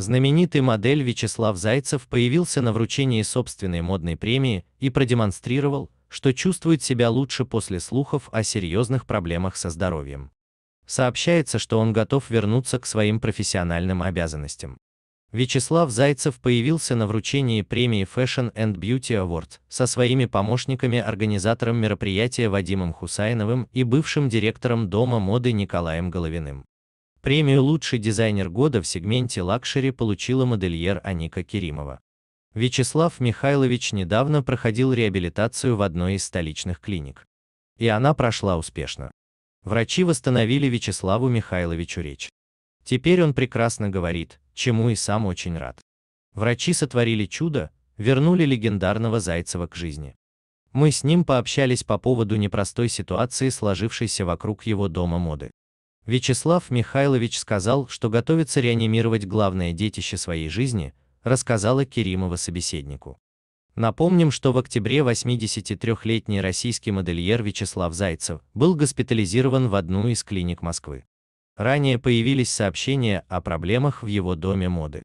Знаменитый модель Вячеслав Зайцев появился на вручении собственной модной премии и продемонстрировал, что чувствует себя лучше после слухов о серьезных проблемах со здоровьем. Сообщается, что он готов вернуться к своим профессиональным обязанностям. Вячеслав Зайцев появился на вручении премии Fashion and Beauty Award со своими помощниками-организатором мероприятия Вадимом Хусайновым и бывшим директором Дома моды Николаем Головиным. Премию «Лучший дизайнер года» в сегменте лакшери получила модельер Аника Керимова. Вячеслав Михайлович недавно проходил реабилитацию в одной из столичных клиник. И она прошла успешно. Врачи восстановили Вячеславу Михайловичу речь. Теперь он прекрасно говорит, чему и сам очень рад. Врачи сотворили чудо, вернули легендарного Зайцева к жизни. Мы с ним пообщались по поводу непростой ситуации, сложившейся вокруг его дома моды. Вячеслав Михайлович сказал, что готовится реанимировать главное детище своей жизни, рассказала Керимова собеседнику. Напомним, что в октябре 83-летний российский модельер Вячеслав Зайцев был госпитализирован в одну из клиник Москвы. Ранее появились сообщения о проблемах в его доме моды.